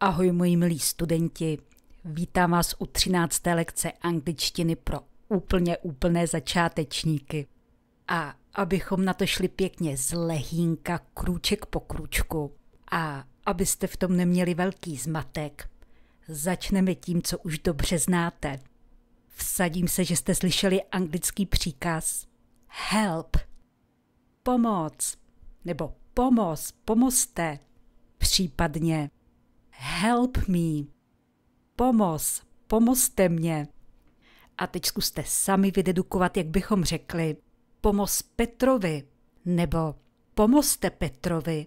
Ahoj moji milí studenti, vítám vás u 13. lekce angličtiny pro úplně úplné začátečníky. A abychom na to šli pěkně z lehínka, krůček po krůčku a abyste v tom neměli velký zmatek, začneme tím, co už dobře znáte. Vsadím se, že jste slyšeli anglický příkaz help, pomoc, nebo pomoz, pomozte, případně help me, pomoz, pomozte mě. A teď zkuste sami vydedukovat, jak bychom řekli, pomoz Petrovi, nebo pomozte Petrovi.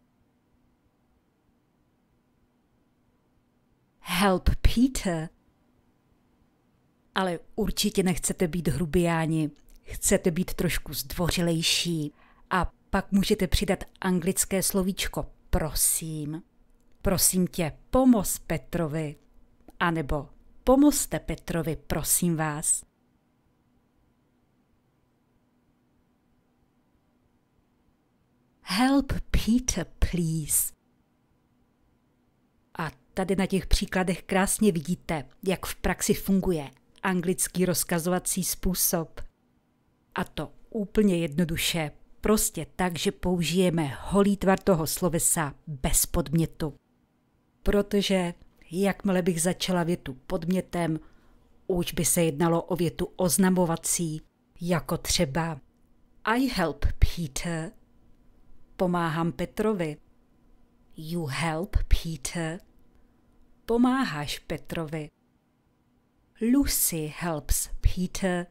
Help Peter. Ale určitě nechcete být hrubiáni, chcete být trošku zdvořilejší a pak můžete přidat anglické slovíčko prosím prosím tě, pomoz Petrovi, anebo pomozte Petrovi, prosím vás. Help Peter, please. A tady na těch příkladech krásně vidíte, jak v praxi funguje anglický rozkazovací způsob. A to úplně jednoduše, prostě tak, že použijeme holý tvar toho slovesa bez podmětu protože jakmile bych začala větu podmětem, už by se jednalo o větu oznamovací, jako třeba I help Peter. Pomáhám Petrovi. You help Peter. Pomáháš Petrovi. Lucy helps Peter.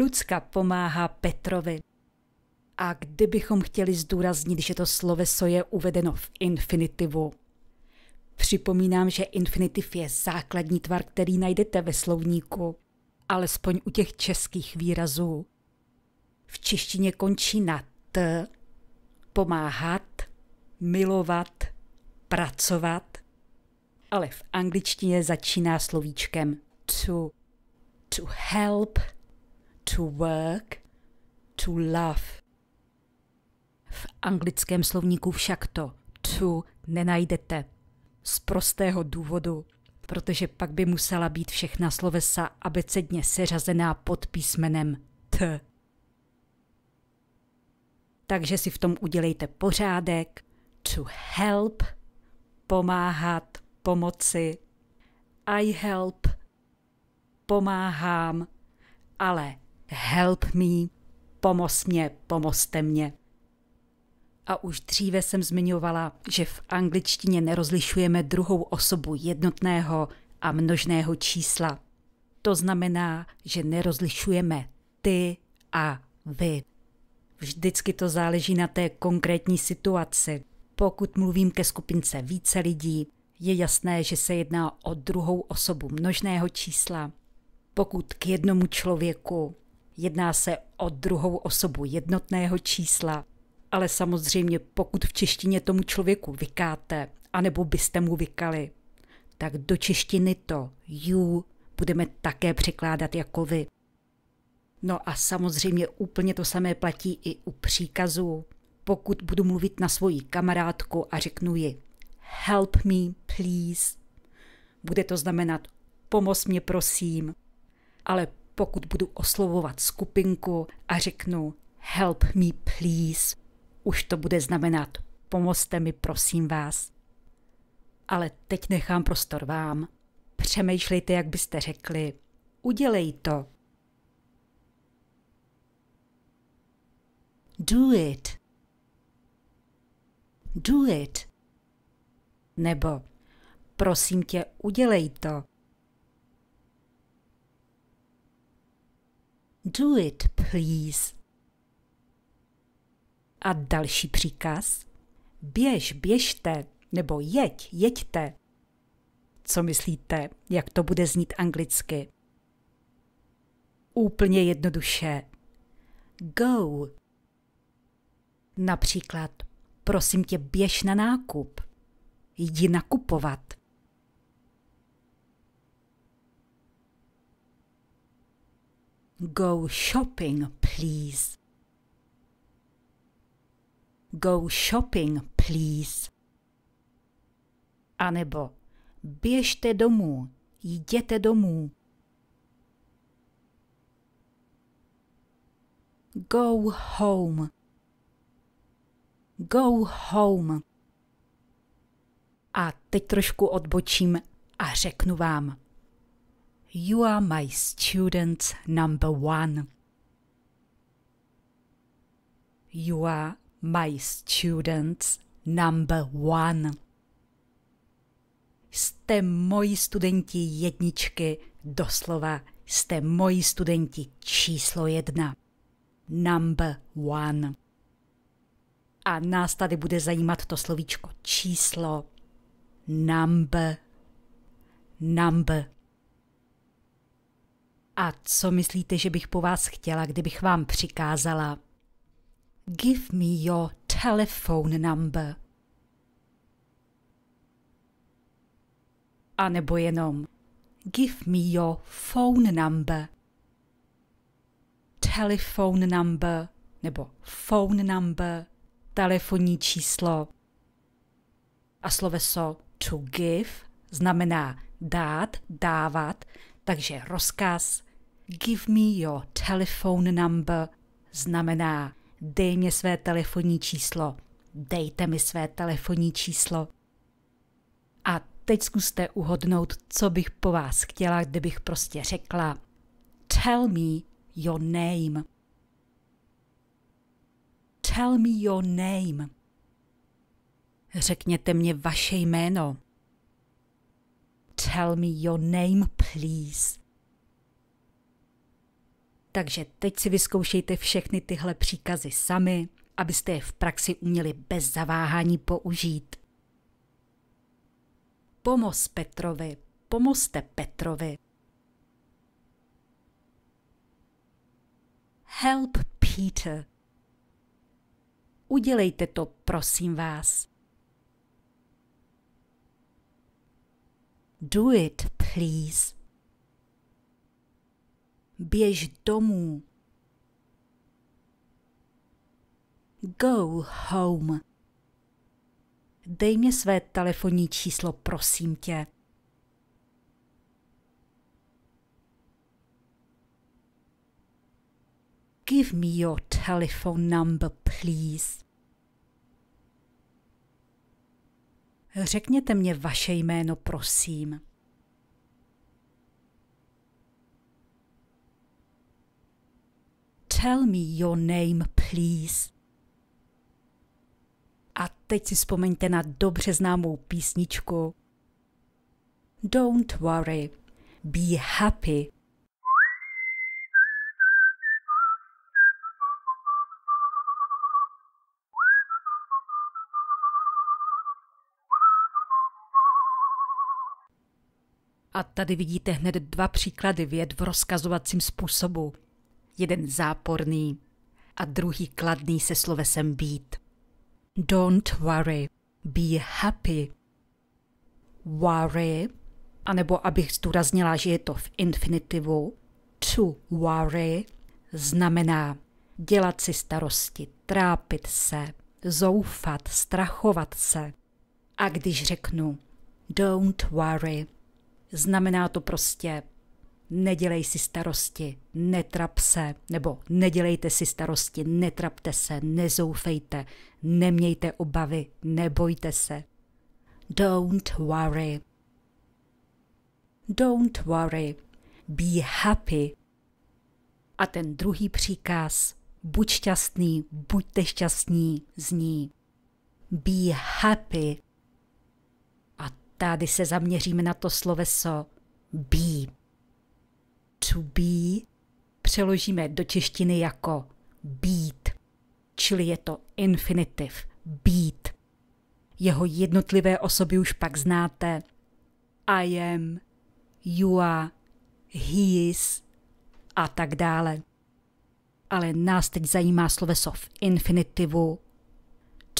Lucka pomáhá Petrovi. A kdybychom chtěli zdůraznit, že to sloveso je uvedeno v infinitivu, Připomínám, že infinitiv je základní tvar, který najdete ve slovníku, alespoň u těch českých výrazů. V češtině končí na t, pomáhat, milovat, pracovat, ale v angličtině začíná slovíčkem to, to help, to work, to love. V anglickém slovníku však to to nenajdete, z prostého důvodu, protože pak by musela být všechna slovesa abecedně seřazená pod písmenem T. Takže si v tom udělejte pořádek. To help, pomáhat, pomoci. I help, pomáhám, ale help me, pomoz mě, pomozte mě. A už dříve jsem zmiňovala, že v angličtině nerozlišujeme druhou osobu jednotného a množného čísla. To znamená, že nerozlišujeme ty a vy. Vždycky to záleží na té konkrétní situaci. Pokud mluvím ke skupince více lidí, je jasné, že se jedná o druhou osobu množného čísla. Pokud k jednomu člověku, jedná se o druhou osobu jednotného čísla. Ale samozřejmě, pokud v češtině tomu člověku vykáte, anebo byste mu vykali, tak do češtiny to you budeme také překládat jako vy. No a samozřejmě úplně to samé platí i u příkazu. Pokud budu mluvit na svoji kamarádku a řeknu ji help me please, bude to znamenat pomoz mě prosím. Ale pokud budu oslovovat skupinku a řeknu help me please, už to bude znamenat, pomozte mi, prosím vás. Ale teď nechám prostor vám. Přemýšlejte, jak byste řekli. Udělej to. Do it. Do it. Nebo prosím tě, udělej to. Do it, please. A další příkaz? Běž, běžte, nebo jeď, jeďte. Co myslíte, jak to bude znít anglicky? Úplně jednoduše. Go. Například, prosím tě, běž na nákup. Jdi nakupovat. Go shopping, please. Go shopping, please. A nebo běžte domů, jděte domů. Go home. Go home. A teď trošku odbočím a řeknu vám. You are my student number one. You are my students number one. Jste moji studenti jedničky, doslova jste moji studenti číslo jedna. Number one. A nás tady bude zajímat to slovíčko číslo. Number. Number. A co myslíte, že bych po vás chtěla, kdybych vám přikázala? Give me your telephone number. A nebo jenom Give me your phone number. Telephone number nebo phone number, telefonní číslo. A sloveso to give znamená dát, dávat, takže rozkaz Give me your telephone number znamená dej mi své telefonní číslo, dejte mi své telefonní číslo. A teď zkuste uhodnout, co bych po vás chtěla, kdybych prostě řekla Tell me your name. Tell me your name. Řekněte mě vaše jméno. Tell me your name, please. Takže teď si vyzkoušejte všechny tyhle příkazy sami, abyste je v praxi uměli bez zaváhání použít. Pomoz Petrovi, pomozte Petrovi. Help Peter. Udělejte to, prosím vás. Do it, please běž domů. Go home. Dej mě své telefonní číslo, prosím tě. Give me your telephone number, please. Řekněte mě vaše jméno, prosím. tell me your name, please. A teď si vzpomeňte na dobře známou písničku. Don't worry, be happy. A tady vidíte hned dva příklady věd v rozkazovacím způsobu jeden záporný a druhý kladný se slovesem být. Don't worry, be happy. Worry, anebo abych zdůraznila, že je to v infinitivu, to worry znamená dělat si starosti, trápit se, zoufat, strachovat se. A když řeknu don't worry, znamená to prostě nedělej si starosti, netrap se, nebo nedělejte si starosti, netrapte se, nezoufejte, nemějte obavy, nebojte se. Don't worry. Don't worry. Be happy. A ten druhý příkaz, buď šťastný, buďte šťastní, zní be happy. A tady se zaměříme na to sloveso be to be přeložíme do češtiny jako být, čili je to infinitiv, být. Jeho jednotlivé osoby už pak znáte. I am, you are, he is a tak dále. Ale nás teď zajímá sloveso v infinitivu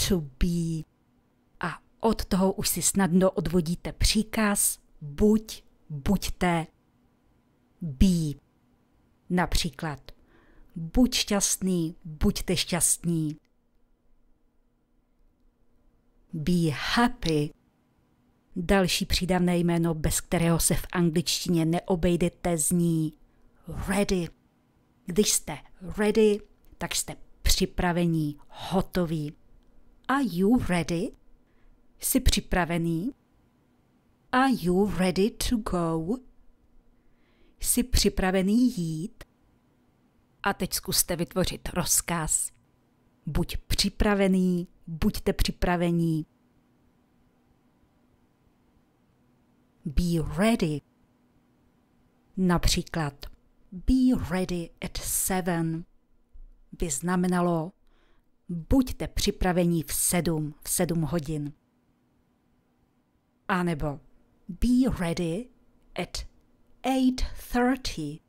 to be. A od toho už si snadno odvodíte příkaz buď, buďte, Be, Například buď šťastný, buďte šťastní. Be happy. Další přídavné jméno, bez kterého se v angličtině neobejdete, zní ready. Když jste ready, tak jste připravení, hotoví. Are you ready? Jsi připravený? Are you ready to go? Jsi připravený jít? A teď zkuste vytvořit rozkaz. Buď připravený, buďte připravení. Be ready. Například be ready at seven by znamenalo buďte připravení v sedm, v sedm hodin. A nebo be ready at 8.30.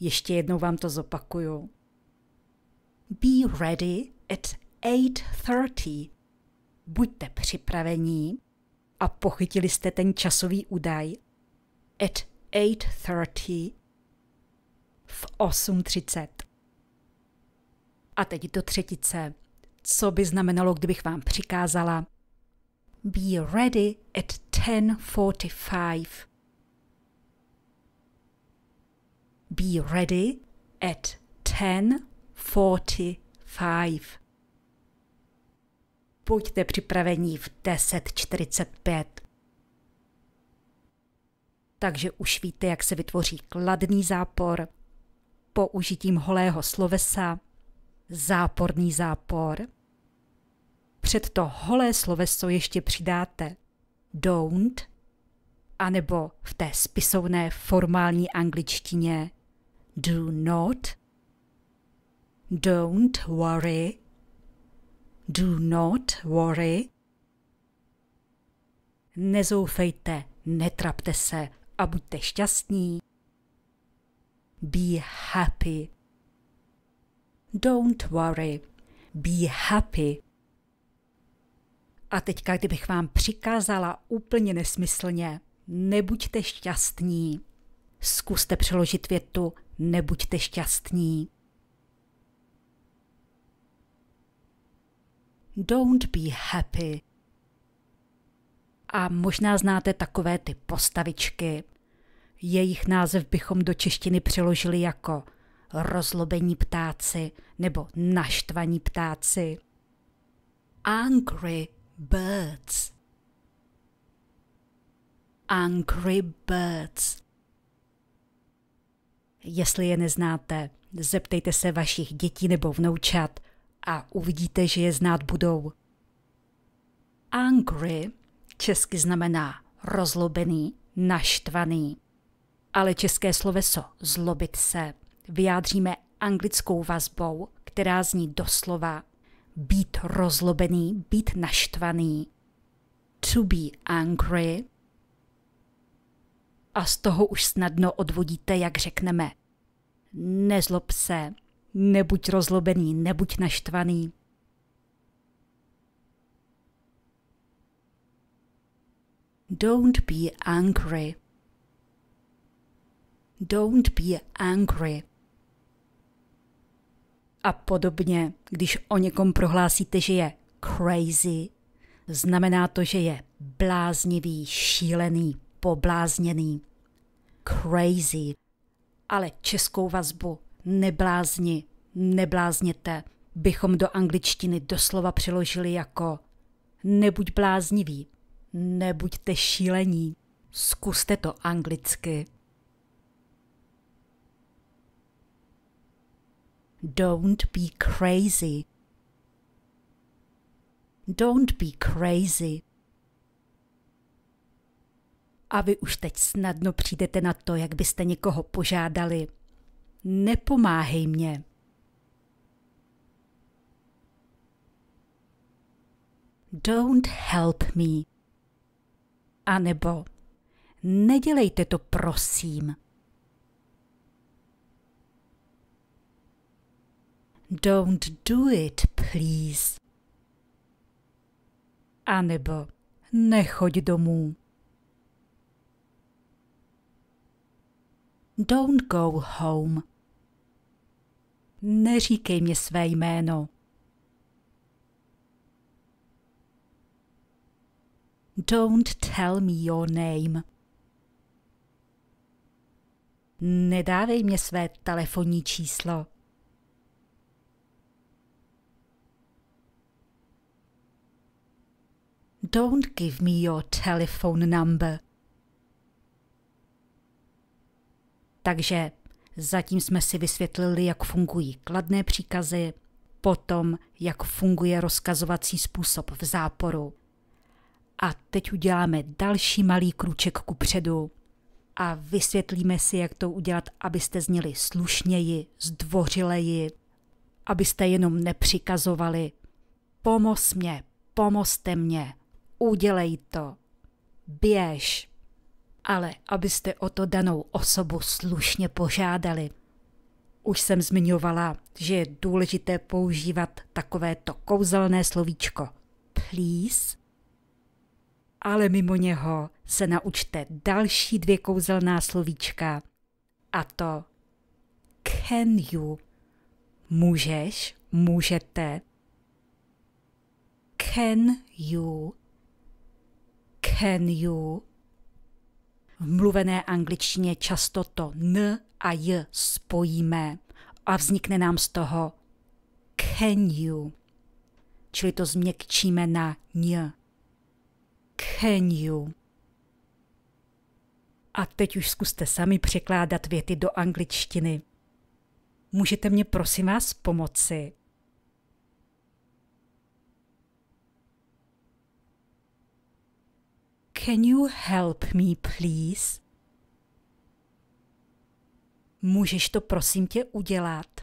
Ještě jednou vám to zopakuju. Be ready at 8.30. Buďte připravení a pochytili jste ten časový údaj. At 8.30 v 8.30. A teď do třetice. Co by znamenalo, kdybych vám přikázala? Be ready at 10.45. be ready at 10.45. Buďte připravení v 10.45. Takže už víte, jak se vytvoří kladný zápor použitím holého slovesa, záporný zápor. Před to holé sloveso ještě přidáte don't, anebo v té spisovné formální angličtině do not. Don't worry. Do not worry. Nezoufejte, netrapte se a buďte šťastní. Be happy. Don't worry. Be happy. A teďka, kdybych vám přikázala úplně nesmyslně, nebuďte šťastní. Zkuste přeložit větu nebuďte šťastní. Don't be happy. A možná znáte takové ty postavičky. Jejich název bychom do češtiny přeložili jako rozlobení ptáci nebo naštvaní ptáci. Angry birds. Angry birds. Jestli je neznáte, zeptejte se vašich dětí nebo vnoučat a uvidíte, že je znát budou. Angry česky znamená rozlobený, naštvaný. Ale české sloveso zlobit se vyjádříme anglickou vazbou, která zní doslova být rozlobený, být naštvaný. To be angry a z toho už snadno odvodíte, jak řekneme. Nezlob se, nebuď rozlobený, nebuď naštvaný. Don't be angry. Don't be angry. A podobně, když o někom prohlásíte, že je crazy, znamená to, že je bláznivý, šílený poblázněný. Crazy. Ale českou vazbu neblázni, neblázněte bychom do angličtiny doslova přeložili jako nebuď bláznivý, nebuďte šílení, zkuste to anglicky. Don't be crazy. Don't be crazy. A vy už teď snadno přijdete na to, jak byste někoho požádali. Nepomáhej mě. Don't help me. A nebo nedělejte to, prosím. Don't do it, please. A nebo nechoď domů. Don't go home. Neříkej mě své jméno. Don't tell me your name. Nedávej mě své telefonní číslo. Don't give me your telephone number. Takže zatím jsme si vysvětlili, jak fungují kladné příkazy, potom jak funguje rozkazovací způsob v záporu. A teď uděláme další malý krůček ku předu a vysvětlíme si, jak to udělat, abyste zněli slušněji, zdvořileji, abyste jenom nepřikazovali. Pomoz mě, pomozte mě, udělej to, běž, ale abyste o to danou osobu slušně požádali. Už jsem zmiňovala, že je důležité používat takovéto kouzelné slovíčko please, ale mimo něho se naučte další dvě kouzelná slovíčka a to can you, můžeš, můžete, can you, can you, v mluvené angličtině často to n a j spojíme a vznikne nám z toho can you, čili to změkčíme na N. Can you. A teď už zkuste sami překládat věty do angličtiny. Můžete mě prosím vás pomoci? Can you help me, please? Můžeš to prosím tě udělat?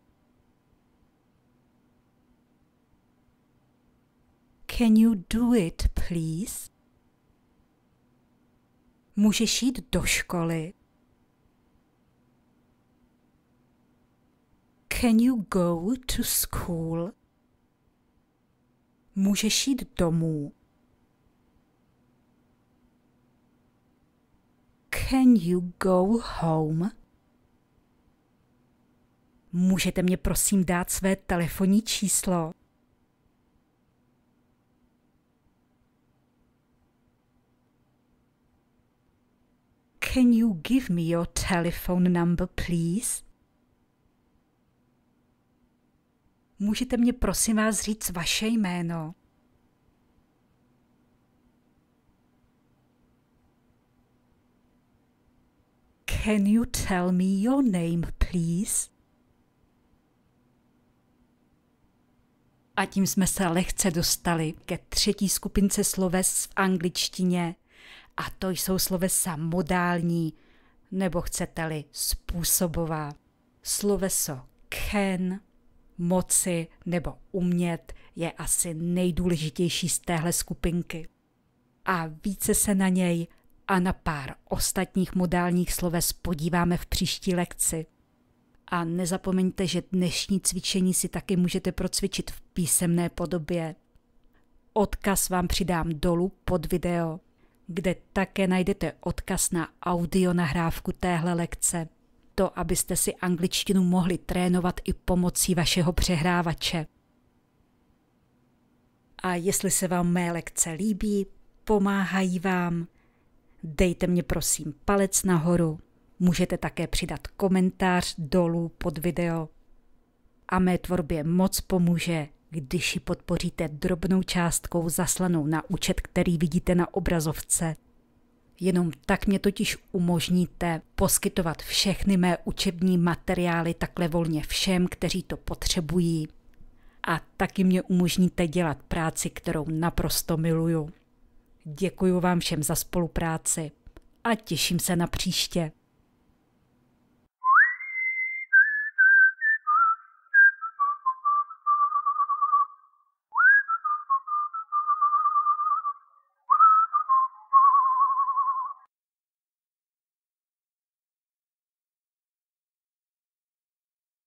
Can you do it, please? Můžeš jít do školy? Can you go to school? Můžeš jít domů? Can you go home? Můžete mě prosím dát své telefonní číslo? Can you give me your telephone number, please? Můžete mě prosím vás říct vaše jméno? Can you tell me your name, please? A tím jsme se lehce dostali ke třetí skupince sloves v angličtině. A to jsou slovesa modální, nebo chcete-li způsobová. Sloveso can, moci nebo umět je asi nejdůležitější z téhle skupinky. A více se na něj a na pár ostatních modálních sloves podíváme v příští lekci. A nezapomeňte, že dnešní cvičení si taky můžete procvičit v písemné podobě. Odkaz vám přidám dolů pod video, kde také najdete odkaz na audio nahrávku téhle lekce. To, abyste si angličtinu mohli trénovat i pomocí vašeho přehrávače. A jestli se vám mé lekce líbí, pomáhají vám, Dejte mě prosím palec nahoru, můžete také přidat komentář dolů pod video. A mé tvorbě moc pomůže, když ji podpoříte drobnou částkou zaslanou na účet, který vidíte na obrazovce. Jenom tak mě totiž umožníte poskytovat všechny mé učební materiály takhle volně všem, kteří to potřebují. A taky mě umožníte dělat práci, kterou naprosto miluju. Děkuji vám všem za spolupráci a těším se na příště.